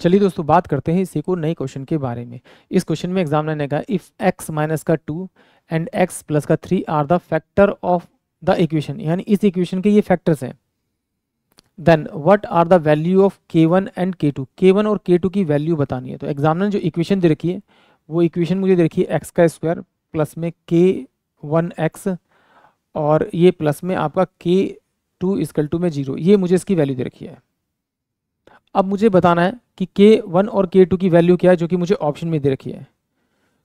चलिए दोस्तों बात करते हैं इसी को नए क्वेश्चन के बारे में इस क्वेश्चन में एग्जाम ने कहा if x minus k two and x plus k three are the factor of the equation यानी इस इक्वेशन के ये फैक्टर्स हैं then what are the value of k one and k two k one और k to की value बतानी है तो एग्जाम ने जो इक्वेशन दे रखी है वो इक्वेशन मुझे दे रखी है एक्स का स्क्वायर प्लस में के वन एक्स और ये प्लस में आपका के टू इसकल टू में जीरो ये मुझे इसकी वैल्यू दे रखी है अब मुझे बताना है कि के वन और के टू की वैल्यू क्या है जो कि मुझे ऑप्शन में दे रखी है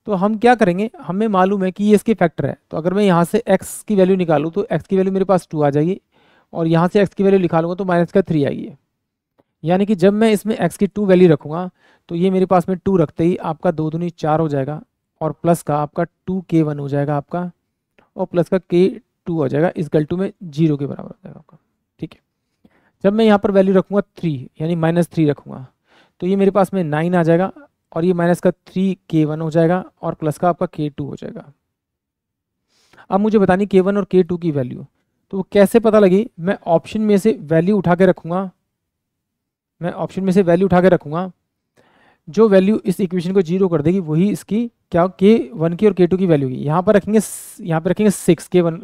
तो हम क्या करेंगे हमें मालूम है कि ये इसके फैक्टर है तो अगर मैं यहाँ से एक्स की वैल्यू निकालूँ तो एक्स की वैल्यू मेरे पास टू आ जाएगी और यहाँ से एक्स की वैल्यू निकालूंगा तो माइनस का थ्री आएगी यानी कि जब मैं इसमें एक्स की टू वैल्यू रखूँगा तो ये मेरे पास में टू रखते ही आपका दो दूनी चार हो जाएगा और प्लस का आपका टू के वन हो जाएगा आपका और प्लस का के टू हो जाएगा इस गल्टू में जीरो के बराबर हो जाएगा आपका जब मैं यहाँ पर वैल्यू रखूँगा थ्री यानी माइनस थ्री रखूँगा तो ये मेरे पास में नाइन आ जाएगा और ये माइनस का थ्री के वन हो जाएगा और प्लस का आपका के टू हो जाएगा अब मुझे बतानी के वन और के टू की वैल्यू तो वो कैसे पता लगी मैं ऑप्शन में से वैल्यू उठा के रखूँगा मैं ऑप्शन में से वैल्यू उठा के रखूँगा जो वैल्यू इस इक्वेशन को जीरो कर देगी वही इसकी क्या के वन की और के टू की वैल्यू होगी यहाँ पर रखेंगे यहाँ पर रखेंगे सिक्स के वन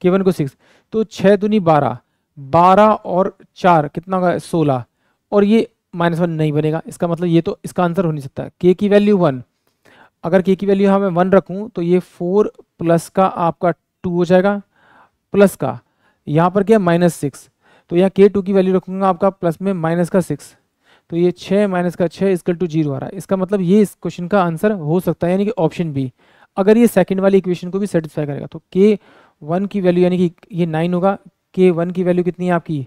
के वन को सिक्स तो छः दूनी बारह बारह और चार कितना होगा सोलह और ये माइनस वन नहीं बनेगा इसका मतलब ये तो इसका आंसर हो नहीं सकता के की वैल्यू वन अगर के की वैल्यू हाँ मैं वन रखूँ तो ये फोर प्लस का आपका टू हो जाएगा प्लस का यहाँ पर क्या माइनस सिक्स तो यहाँ के टू की वैल्यू रखूँगा आपका प्लस में माइनस का सिक्स तो ये छः माइनस का छः इसकल टू जीरो आ रहा है इसका मतलब ये इस क्वेश्चन का आंसर हो सकता है यानी कि ऑप्शन बी अगर ये सेकंड वाली इक्वेशन को भी सेटिस्फाई करेगा तो के वन की वैल्यू यानी कि ये नाइन होगा के वन की वैल्यू कितनी है आपकी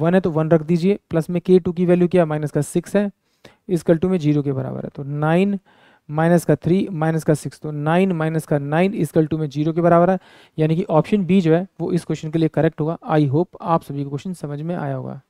वन है तो वन रख दीजिए प्लस में के टू की वैल्यू क्या माइनस का सिक्स है इस कल टू में जीरो के बराबर है तो nine minus k three minus k six तो nine minus k nine is equal to में जीरो के बराबर है यानी कि ऑप्शन बी जो है वो इस क्वेश्चन के लिए करेक्ट होगा आई होप आप सभी को क्वेश्चन समझ में आया होगा